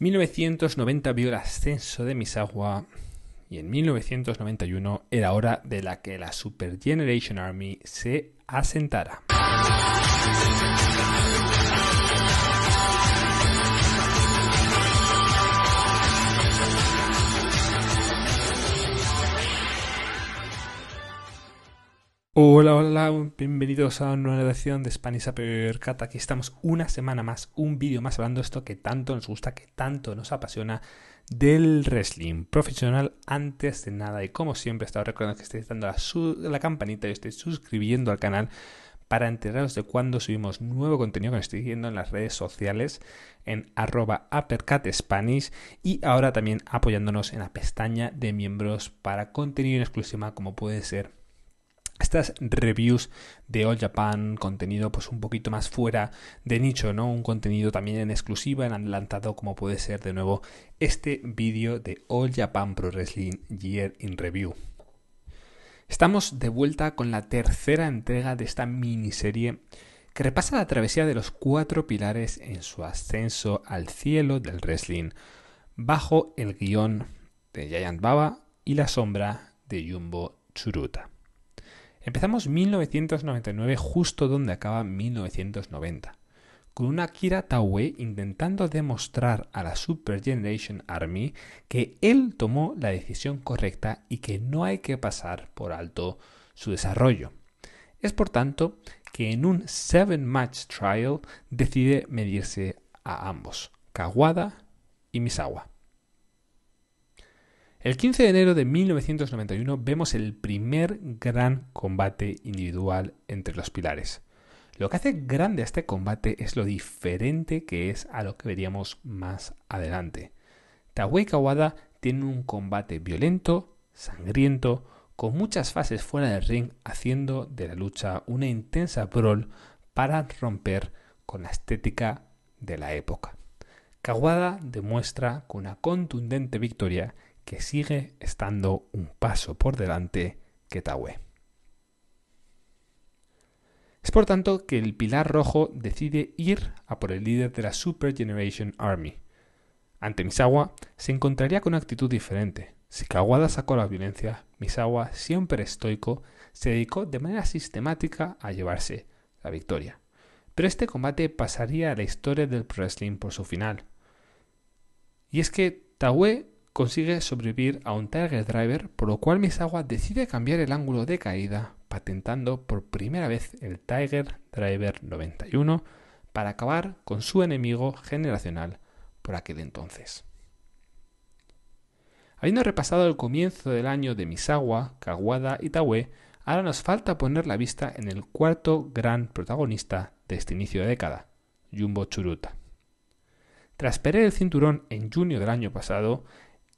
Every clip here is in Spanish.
1990 vio el ascenso de Misawa y en 1991 era hora de la que la Super Generation Army se asentara. Hola, hola, bienvenidos a una nueva edición de Spanish Apercat. Aquí estamos una semana más, un vídeo más hablando de esto que tanto nos gusta, que tanto nos apasiona del wrestling profesional antes de nada. Y como siempre, estaba recordando que estéis dando la, campanita y estéis suscribiendo al canal para enteraros de cuando subimos nuevo contenido que nos estoy viendo en las redes sociales en arroba Spanish y ahora también apoyándonos en la pestaña de miembros para contenido en exclusiva como puede ser estas reviews de All Japan, contenido pues un poquito más fuera de nicho, ¿no? Un contenido también en exclusiva, en adelantado, como puede ser de nuevo este vídeo de All Japan Pro Wrestling Year in Review. Estamos de vuelta con la tercera entrega de esta miniserie que repasa la travesía de los cuatro pilares en su ascenso al cielo del wrestling, bajo el guión de Giant Baba y la sombra de Jumbo Churuta. Empezamos 1999 justo donde acaba 1990, con una Kira Tawei intentando demostrar a la Super Generation Army que él tomó la decisión correcta y que no hay que pasar por alto su desarrollo. Es por tanto que en un 7-match trial decide medirse a ambos, Kawada y Misawa. El 15 de enero de 1991 vemos el primer gran combate individual entre los pilares. Lo que hace grande a este combate es lo diferente que es a lo que veríamos más adelante. y Kawada tiene un combate violento, sangriento, con muchas fases fuera del ring, haciendo de la lucha una intensa prol para romper con la estética de la época. Kawada demuestra con una contundente victoria que sigue estando un paso por delante que Tawe. Es por tanto que el Pilar Rojo decide ir a por el líder de la Super Generation Army. Ante Misawa se encontraría con una actitud diferente. Si Kawada sacó la violencia, Misawa, siempre estoico, se dedicó de manera sistemática a llevarse la victoria. Pero este combate pasaría a la historia del wrestling por su final. Y es que Tawe consigue sobrevivir a un Tiger Driver, por lo cual Misawa decide cambiar el ángulo de caída, patentando por primera vez el Tiger Driver 91 para acabar con su enemigo generacional por aquel entonces. Habiendo repasado el comienzo del año de Misawa, Kawada y Taue, ahora nos falta poner la vista en el cuarto gran protagonista de este inicio de década, Jumbo Churuta. Tras perder el cinturón en junio del año pasado,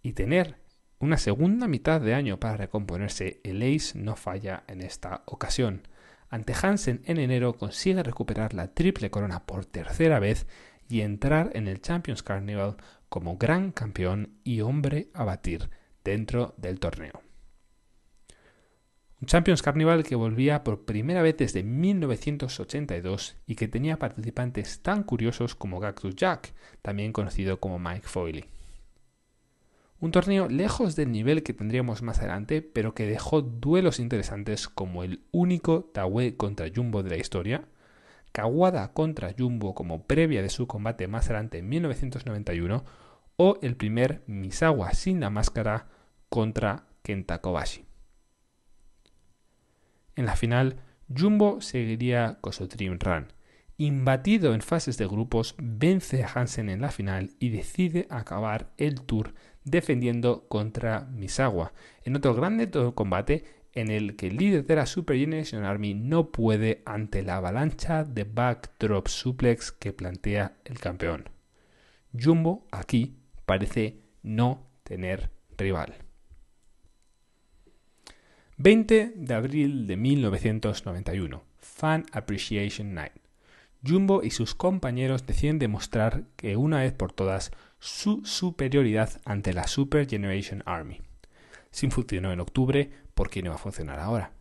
y tener una segunda mitad de año para recomponerse, el Ace no falla en esta ocasión. Ante Hansen en enero consigue recuperar la triple corona por tercera vez y entrar en el Champions Carnival como gran campeón y hombre a batir dentro del torneo. Un Champions Carnival que volvía por primera vez desde 1982 y que tenía participantes tan curiosos como Cactus Jack, también conocido como Mike Foiley. Un torneo lejos del nivel que tendríamos más adelante, pero que dejó duelos interesantes como el único Tawé contra Jumbo de la historia, Kawada contra Jumbo como previa de su combate más adelante en 1991, o el primer Misawa sin la máscara contra Kenta Kobashi. En la final, Jumbo seguiría con su Run, Imbatido en fases de grupos, vence a Hansen en la final y decide acabar el tour defendiendo contra Misawa, en otro grande combate en el que el líder de la Super Generation Army no puede ante la avalancha de backdrop suplex que plantea el campeón. Jumbo aquí parece no tener rival. 20 de abril de 1991, Fan Appreciation Night. Jumbo y sus compañeros deciden demostrar que una vez por todas su superioridad ante la Super Generation Army. Sin funcionó en octubre, ¿por qué no va a funcionar ahora?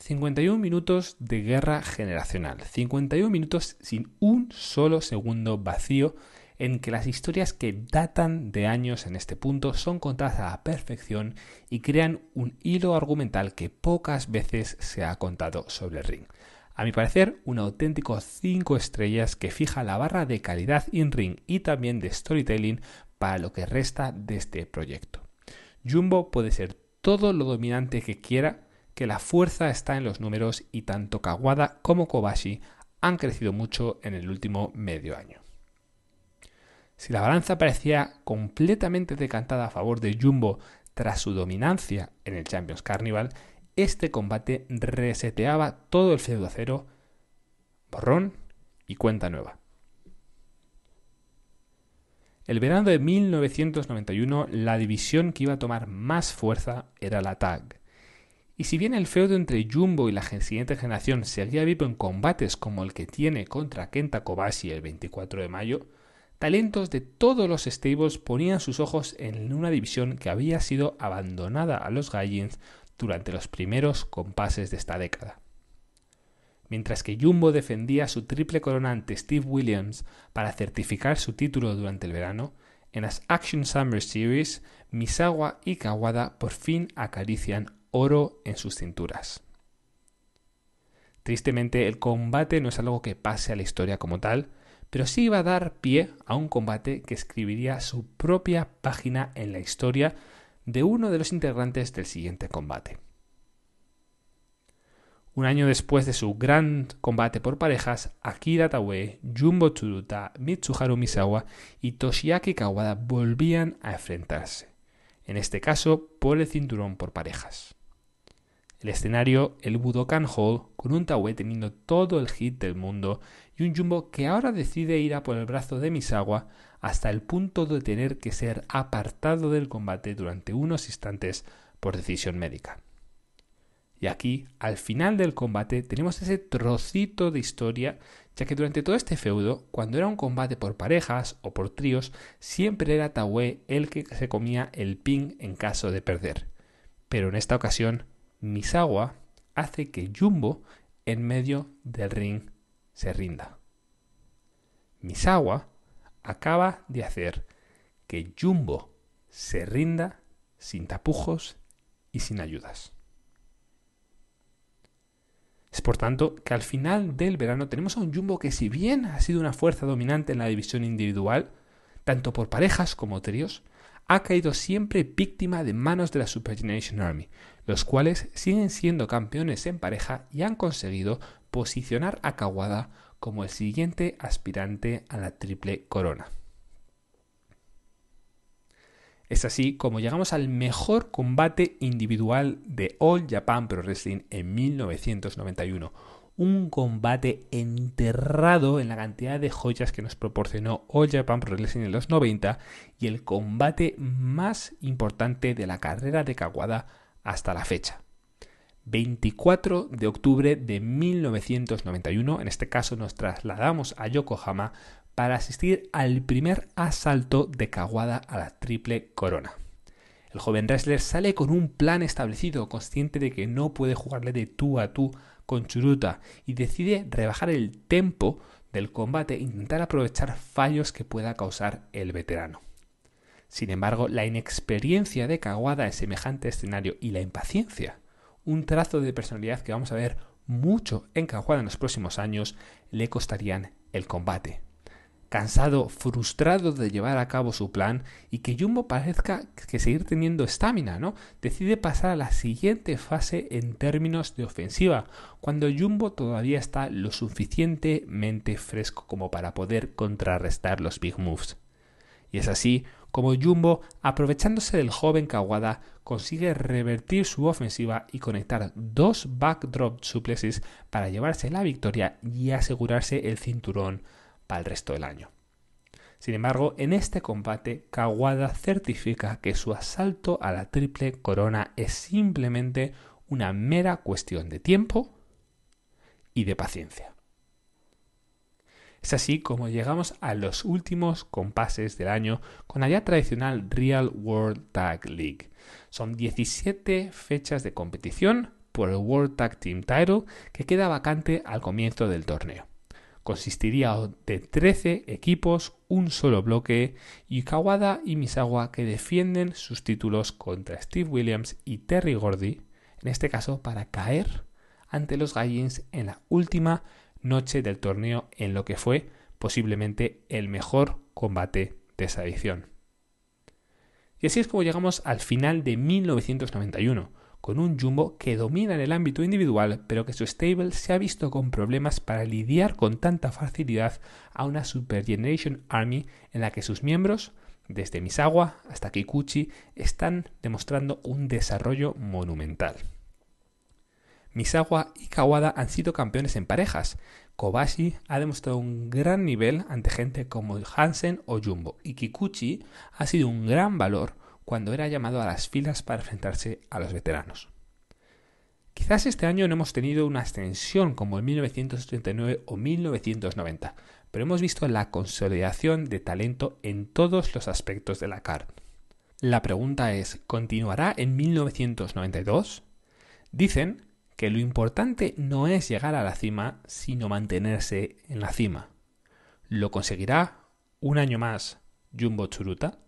51 minutos de guerra generacional, 51 minutos sin un solo segundo vacío en que las historias que datan de años en este punto son contadas a la perfección y crean un hilo argumental que pocas veces se ha contado sobre el ring. A mi parecer, un auténtico 5 estrellas que fija la barra de calidad in-ring y también de storytelling para lo que resta de este proyecto. Jumbo puede ser todo lo dominante que quiera, que la fuerza está en los números y tanto Kawada como Kobashi han crecido mucho en el último medio año. Si la balanza parecía completamente decantada a favor de Jumbo tras su dominancia en el Champions Carnival, este combate reseteaba todo el feudo acero, borrón y cuenta nueva. El verano de 1991, la división que iba a tomar más fuerza era la tag. Y si bien el feudo entre Jumbo y la siguiente generación seguía vivo en combates como el que tiene contra Kenta Kobashi el 24 de mayo, talentos de todos los stables ponían sus ojos en una división que había sido abandonada a los Gallins durante los primeros compases de esta década. Mientras que Jumbo defendía su triple coronante Steve Williams para certificar su título durante el verano, en las Action Summer Series, Misawa y Kawada por fin acarician oro en sus cinturas. Tristemente, el combate no es algo que pase a la historia como tal, pero sí va a dar pie a un combate que escribiría su propia página en la historia de uno de los integrantes del siguiente combate. Un año después de su gran combate por parejas, Akira Taue, Jumbo Tsuruta, Mitsuharu Misawa y Toshiaki Kawada volvían a enfrentarse, en este caso por el cinturón por parejas. El escenario, el Budokan Hall, con un Taue teniendo todo el hit del mundo y un Jumbo que ahora decide ir a por el brazo de Misawa hasta el punto de tener que ser apartado del combate durante unos instantes por decisión médica. Y aquí, al final del combate, tenemos ese trocito de historia, ya que durante todo este feudo, cuando era un combate por parejas o por tríos, siempre era Tawé el que se comía el ping en caso de perder. Pero en esta ocasión, Misawa hace que Jumbo en medio del ring se rinda. Misawa acaba de hacer que Jumbo se rinda sin tapujos y sin ayudas. Es por tanto que al final del verano tenemos a un Jumbo que si bien ha sido una fuerza dominante en la división individual, tanto por parejas como tríos, ha caído siempre víctima de manos de la Super Generation Army, los cuales siguen siendo campeones en pareja y han conseguido posicionar a Kawada como el siguiente aspirante a la triple corona. Es así como llegamos al mejor combate individual de All Japan Pro Wrestling en 1991. Un combate enterrado en la cantidad de joyas que nos proporcionó All Japan Pro Wrestling en los 90 y el combate más importante de la carrera de Kawada hasta la fecha. 24 de octubre de 1991. En este caso nos trasladamos a Yokohama para asistir al primer asalto de Kawada a la Triple Corona. El joven wrestler sale con un plan establecido, consciente de que no puede jugarle de tú a tú con Churuta y decide rebajar el tempo del combate e intentar aprovechar fallos que pueda causar el veterano. Sin embargo, la inexperiencia de Kawada en semejante este escenario y la impaciencia un trazo de personalidad que vamos a ver mucho encajada en los próximos años, le costarían el combate. Cansado, frustrado de llevar a cabo su plan y que Jumbo parezca que seguir teniendo estamina, ¿no? Decide pasar a la siguiente fase en términos de ofensiva, cuando Jumbo todavía está lo suficientemente fresco como para poder contrarrestar los big moves. Y es así como Jumbo, aprovechándose del joven Kawada, consigue revertir su ofensiva y conectar dos backdrop suplexes para llevarse la victoria y asegurarse el cinturón para el resto del año. Sin embargo, en este combate, Kawada certifica que su asalto a la triple corona es simplemente una mera cuestión de tiempo y de paciencia. Es así como llegamos a los últimos compases del año con la ya tradicional Real World Tag League. Son 17 fechas de competición por el World Tag Team Title que queda vacante al comienzo del torneo. Consistiría de 13 equipos, un solo bloque y Kawada y Misawa que defienden sus títulos contra Steve Williams y Terry Gordy, en este caso para caer ante los Gallins en la última noche del torneo en lo que fue posiblemente el mejor combate de esa edición. Y así es como llegamos al final de 1991, con un Jumbo que domina en el ámbito individual, pero que su stable se ha visto con problemas para lidiar con tanta facilidad a una Super Generation Army en la que sus miembros, desde Misawa hasta Kikuchi, están demostrando un desarrollo monumental. Misawa y Kawada han sido campeones en parejas. Kobashi ha demostrado un gran nivel ante gente como Hansen o Jumbo y Kikuchi ha sido un gran valor cuando era llamado a las filas para enfrentarse a los veteranos. Quizás este año no hemos tenido una ascensión como en 1989 o 1990, pero hemos visto la consolidación de talento en todos los aspectos de la CAR. La pregunta es, ¿continuará en 1992? Dicen que lo importante no es llegar a la cima, sino mantenerse en la cima. ¿Lo conseguirá un año más Jumbo Churuta?